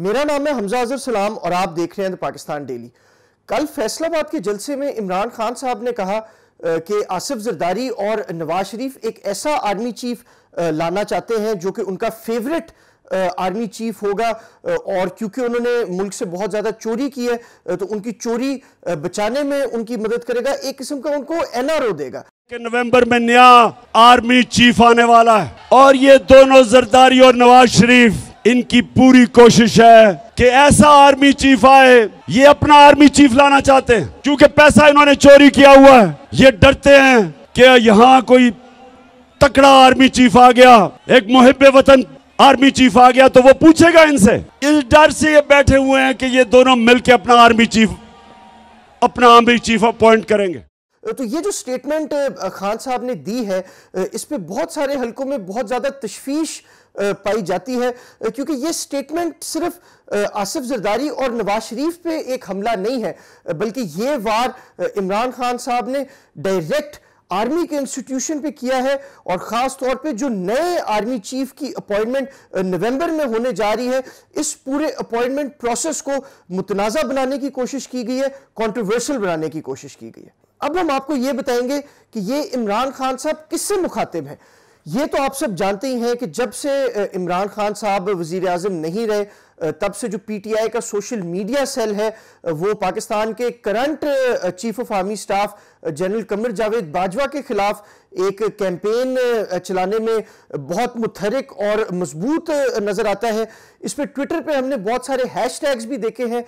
मेरा नाम है हमजा अजहर सलाम और आप देख रहे हैं पाकिस्तान डेली कल फैसलाबाद के जलसे में इमरान खान साहब ने कहा कि आसिफ जरदारी और नवाज शरीफ एक ऐसा आर्मी चीफ लाना चाहते हैं जो कि उनका फेवरेट आर्मी चीफ होगा और क्योंकि उन्होंने मुल्क से बहुत ज़्यादा चोरी की है तो उनकी चोरी बचाने में उनकी मदद करेगा एक किस्म का उनको एन देगा कि नवंबर में नया आर्मी चीफ आने वाला है और ये दोनों जरदारी और नवाज शरीफ इनकी पूरी कोशिश है कि ऐसा आर्मी चीफ आए ये अपना आर्मी चीफ लाना चाहते हैं क्योंकि पैसा इन्होंने चोरी किया हुआ है ये डरते हैं कि यहाँ कोई तकड़ा आर्मी चीफ आ गया एक मुहिब वतन आर्मी चीफ आ गया तो वो पूछेगा इनसे इस डर से ये बैठे हुए हैं कि ये दोनों मिलकर अपना आर्मी चीफ अपना आर्मी चीफ अपॉइंट करेंगे तो ये जो स्टेटमेंट खान साहब ने दी है इस पर बहुत सारे हलकों में बहुत ज़्यादा तशवीश पाई जाती है क्योंकि ये स्टेटमेंट सिर्फ आसिफ जरदारी और नवाज शरीफ पे एक हमला नहीं है बल्कि ये वार इमरान खान साहब ने डायरेक्ट आर्मी के इंस्टीट्यूशन पे किया है और ख़ास तौर पे जो नए आर्मी चीफ की अपॉइंटमेंट नवंबर में होने जा रही है इस पूरे अपॉइंटमेंट प्रोसेस को मुतनाज़ा बनाने की कोशिश की गई है कंट्रोवर्शियल बनाने की कोशिश की गई है अब हम आपको ये बताएंगे कि ये इमरान खान साहब किससे मुखातिब हैं ये तो आप सब जानते ही हैं कि जब से इमरान खान साहब वजीर अजम नहीं रहे तब से जो पी टी आई का सोशल मीडिया सेल है वो पाकिस्तान के current chief of army staff general Qamar Javed Bajwa के खिलाफ एक कैंपेन चलाने में बहुत मुतहरक और मजबूत नज़र आता है इस पर ट्विटर पर हमने बहुत सारे हैश टैग्स भी देखे हैं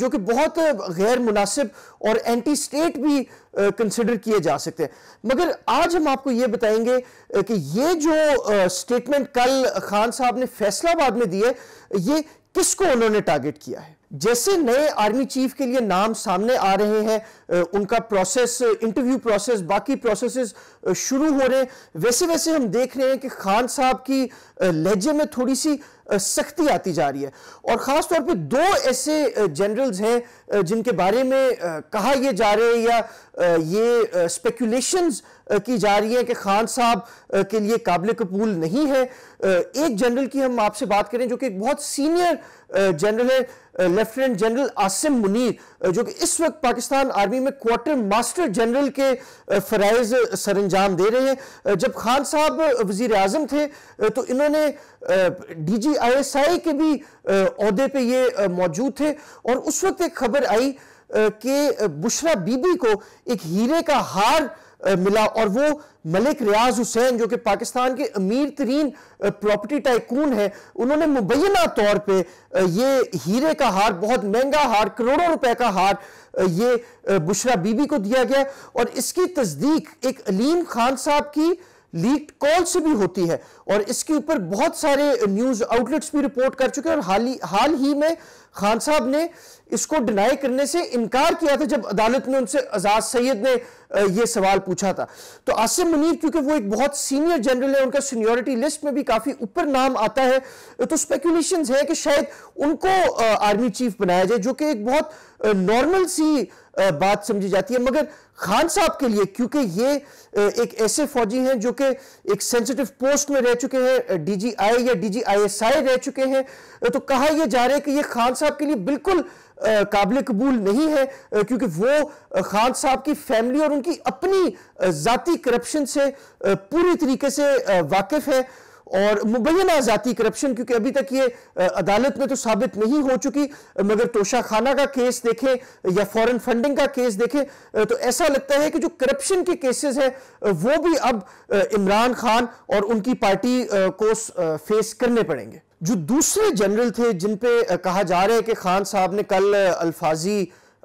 जो कि बहुत गैर मुनासिब और एंटी स्टेट भी कंसिडर किए जा सकते हैं मगर आज हम आपको ये बताएंगे कि ये जो स्टेटमेंट कल खान साहब ने फैसलाबाद में दिए ये किसको उन्होंने टारगेट किया है जैसे नए आर्मी चीफ के लिए नाम सामने आ रहे हैं उनका प्रोसेस इंटरव्यू प्रोसेस बाकी प्रोसेस शुरू हो रहे हैं वैसे वैसे हम देख रहे हैं कि खान साहब की लहजे में थोड़ी सी सख्ती आती जा रही है और ख़ास तौर पे दो ऐसे जनरल्स हैं जिनके बारे में कहा ये जा रहे हैं या ये स्पेकुलेशंस की जा रही है कि खान साहब के लिए काबिल कबूल नहीं है एक जनरल की हम आपसे बात करें जो कि एक बहुत सीनियर जनरल है लेफ्टिनेंट जनरल आसिम मुनीर जो कि इस वक्त पाकिस्तान आर्मी में क्वार्टर मास्टर जनरल के फरज सर अंजाम दे रहे हैं जब खान साहब वजीर अजम थे तो इन्होंने डी जी आईएसआई के भी अहदे पे ये मौजूद थे और उस वक्त एक खबर आई कि बुशरा बीबी को एक हीरे का हार मिला और वो मलिक रियाज हुसैन जो कि पाकिस्तान के अमीर तरीन प्रॉपर्टी टाइकून है उन्होंने मुबैना तौर पे ये हीरे का हार बहुत महंगा हार करोड़ों रुपए का हार ये बुशरा बीबी को दिया गया और इसकी तस्दीक एक अलीम खान साहब की लीक कॉल से भी होती है और इसके ऊपर बहुत सारे न्यूज आउटलेट्स भी रिपोर्ट कर चुके हैं और हाल ही हाल ही में खान साहब ने इसको डिनाई करने से इनकार किया था जब अदालत में उनसे आजाद सैयद ने यह सवाल पूछा था तो आसिम मुनीर क्योंकि वो एक बहुत सीनियर जनरल है उनका सीनियोरिटी लिस्ट में भी काफी ऊपर नाम आता है तो स्पेकुलेशन है कि शायद उनको आर्मी चीफ बनाया जाए जो कि एक बहुत नॉर्मल सी बात समझी जाती है मगर खान साहब के लिए क्योंकि ये एक ऐसे फौजी हैं जो कि एक सेंसिटिव पोस्ट में रह चुके हैं डीजीआई या डीजीआईएसआई रह चुके हैं तो कहा यह जा रहा है कि ये खान साहब के लिए बिल्कुल काबिल कबूल नहीं है क्योंकि वो खान साहब की फैमिली और उनकी अपनी जाति करप्शन से पूरी तरीके से वाकिफ है और मुबैना जाती करप्शन क्योंकि अभी तक ये अदालत में तो साबित नहीं हो चुकी मगर तोशाखाना का केस देखें या फॉरेन फंडिंग का केस देखें तो ऐसा लगता है कि जो करप्शन के केसेस हैं वो भी अब इमरान खान और उनकी पार्टी को फेस करने पड़ेंगे जो दूसरे जनरल थे जिन पे कहा जा रहा है कि खान साहब ने कल अल्फाजी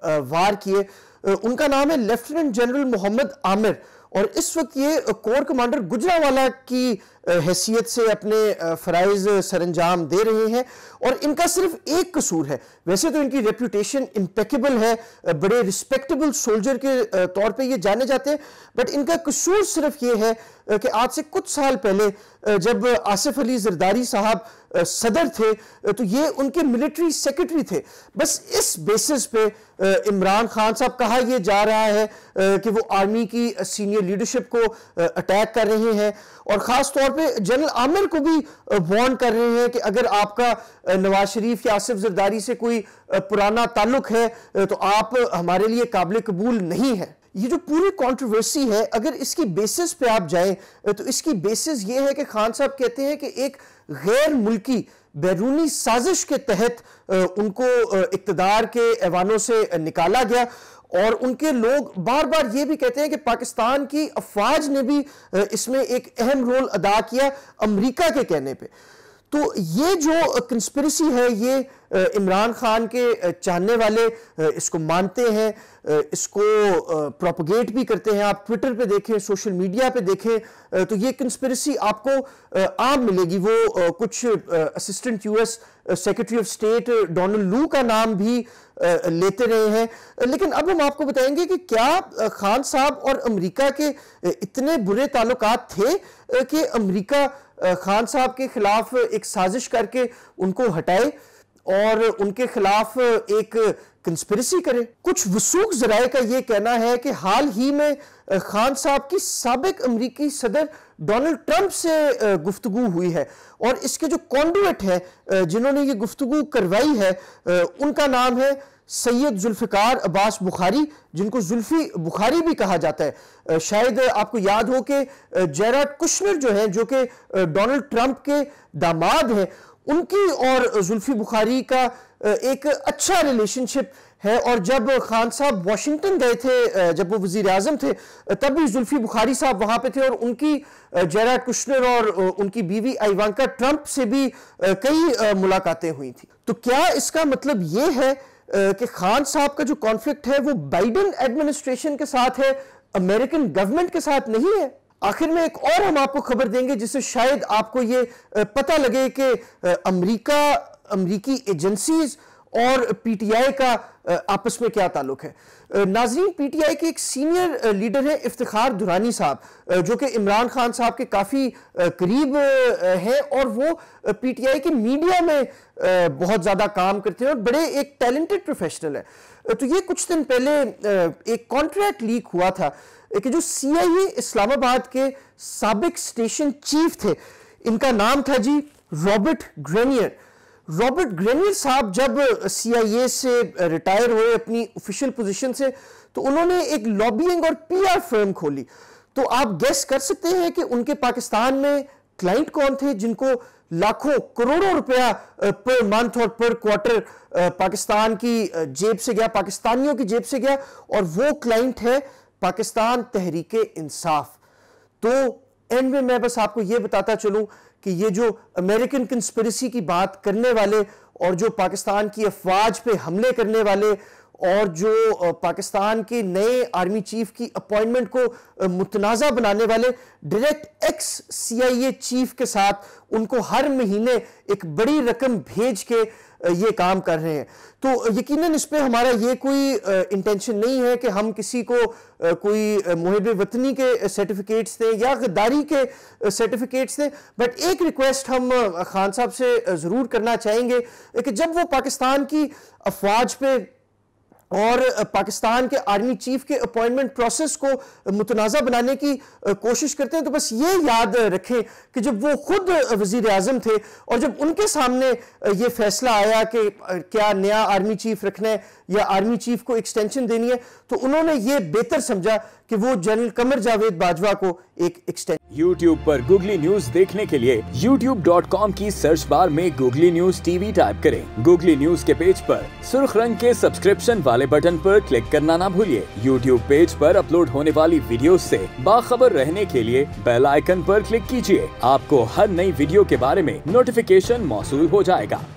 वार किए उनका नाम है लेफ्टिनेंट जनरल मोहम्मद आमिर और इस वक्त ये कोर कमांडर गुजरावाला की हैसियत से अपने फ़राइज़ सरंजाम दे रहे हैं और इनका सिर्फ एक कसूर है वैसे तो इनकी रेपूटेशन इम्पेकेबल है बड़े रिस्पेक्टेबल सोल्जर के तौर पे ये जाने जाते हैं बट इनका कसूर सिर्फ ये है कि आज से कुछ साल पहले जब आसिफ अली जरदारी साहब सदर थे तो ये उनके मिलिट्री सेक्रेटरी थे बस इस बेसिस पे इमरान खान साहब कहा यह जा रहा है कि वो आर्मी की सीनियर लीडरशिप को अटैक कर रहे हैं और ख़ास तौर पे जनरल आमिर को भी वॉर्न कर रहे हैं कि अगर आपका नवाज शरीफ या आसिफ जरदारी से कोई पुराना ताल्लुक है तो आप हमारे लिए काबिल कबूल नहीं है ये जो पूरी कंट्रोवर्सी है अगर इसकी बेसिस पे आप जाएं तो इसकी बेसिस ये है कि खान साहब कहते हैं कि एक गैर मुल्की बैरूनी साजिश के तहत उनको इकतदार के ऐवानों से निकाला गया और उनके लोग बार बार ये भी कहते हैं कि पाकिस्तान की अफवाज ने भी इसमें एक अहम रोल अदा किया अमरीका के कहने पर तो ये जो कंस्पिरसी है ये इमरान खान के चाहने वाले इसको मानते हैं इसको प्रोपोगेट भी करते हैं आप ट्विटर पे देखें सोशल मीडिया पे देखें तो ये कंस्पिरसी आपको आम मिलेगी वो कुछ assistant US secretary of state Donald Lu का नाम भी लेते रहे हैं लेकिन अब हम आपको बताएंगे कि क्या खान साहब और अमेरिका के इतने बुरे ताल्लुक थे कि अमेरिका खान साहब के खिलाफ एक साजिश करके उनको हटाए और उनके खिलाफ एक कंस्पिरसी करे कुछ वसूख जराए का यह कहना है कि हाल ही में खान साहब की सबक अमरीकी सदर डोनाल्ड ट्रंप से गुफ्तु हुई है और इसके जो कॉन्डुएट है जिन्होंने ये गुफ्तु करवाई है उनका नाम है सैयद जुल्फ़िकार अब्बास बुखारी जिनको जुल्फ़ी बुखारी भी कहा जाता है शायद आपको याद हो कि जैराट कुशनर जो है जो कि डोनाल्ड ट्रंप के दामाद हैं उनकी और जुल्फी बुखारी का एक अच्छा रिलेशनशिप है और जब खान साहब वाशिंगटन गए थे जब वो वजीर अजम थे तब भी जुल्फी बुखारी साहब वहां पे थे और उनकी जैरा कुशनर और उनकी बीवी आईवानका ट्रंप से भी कई मुलाकातें हुई थी तो क्या इसका मतलब ये है कि खान साहब का जो कॉन्फ्लिक्ट है वो बाइडन एडमिनिस्ट्रेशन के साथ है अमेरिकन गवर्नमेंट के साथ नहीं है आखिर में एक और हम आपको खबर देंगे जिससे शायद आपको ये पता लगे कि अमेरिका अमेरिकी एजेंसीज़ और पीटीआई का आपस में क्या ताल्लुक है नाजरीन पीटीआई के एक सीनियर लीडर हैं इफ्तार दुरानी साहब जो कि इमरान खान साहब के काफ़ी करीब हैं और वो पीटीआई के मीडिया में बहुत ज़्यादा काम करते हैं और बड़े एक टैलेंटेड प्रोफेशनल हैं तो ये कुछ दिन पहले एक कॉन्ट्रैक्ट लीक हुआ था कि जो ए इस्लामाबाद के सबक स्टेशन चीफ थे इनका नाम था जी रॉबर्ट ग्रेनियर रॉबर्ट ग्रेनिल साहब जब सीआईए से रिटायर हुए अपनी ऑफिशियल पोजीशन से तो उन्होंने एक लॉबिंग और पीआर फर्म खोली तो आप गेस कर सकते हैं कि उनके पाकिस्तान में क्लाइंट कौन थे जिनको लाखों करोड़ों रुपया पर मंथ और पर क्वार्टर पाकिस्तान की जेब से गया पाकिस्तानियों की जेब से गया और वो क्लाइंट है पाकिस्तान तहरीक इंसाफ तो एंड में मैं बस आपको यह बताता चलूं कि ये जो अमेरिकन कंस्पिरसी की बात करने वाले और जो पाकिस्तान की अफवाज पे हमले करने वाले और जो पाकिस्तान के नए आर्मी चीफ की अपॉइंटमेंट को मुतनाज़ा बनाने वाले डायरेक्ट एक्स सीआईए चीफ के साथ उनको हर महीने एक बड़ी रकम भेज के ये काम कर रहे हैं तो यकीनन इस पर हमारा ये कोई इंटेंशन नहीं है कि हम किसी को कोई मुहब वतनी के सर्टिफिकेट्स दें या गद्दारी के सर्टिफिकेट्स दें बट एक रिक्वेस्ट हम खान साहब से ज़रूर करना चाहेंगे कि जब वो पाकिस्तान की अफवाज पे और पाकिस्तान के आर्मी चीफ के अपॉइंटमेंट प्रोसेस को मुतनाज़ा बनाने की कोशिश करते हैं तो बस ये याद रखें कि जब वो खुद वजीर अजम थे और जब उनके सामने ये फैसला आया कि क्या नया आर्मी चीफ रखना है या आर्मी चीफ को एक्सटेंशन देनी है तो उन्होंने ये बेहतर समझा कि वो जनरल कमर जावेद बाजवा को एक एक्सटेंड यूट्यूब पर गूगली न्यूज देखने के लिए youtube.com की सर्च बार में गूगली न्यूज टीवी टाइप करें गूगली न्यूज के पेज पर सुर्ख रंग के सब्सक्रिप्शन वाले बटन पर क्लिक करना ना भूलिए यूट्यूब पेज पर अपलोड होने वाली वीडियो से बाखबर रहने के लिए बेल आइकन पर क्लिक कीजिए आपको हर नई वीडियो के बारे में नोटिफिकेशन मौसू हो जाएगा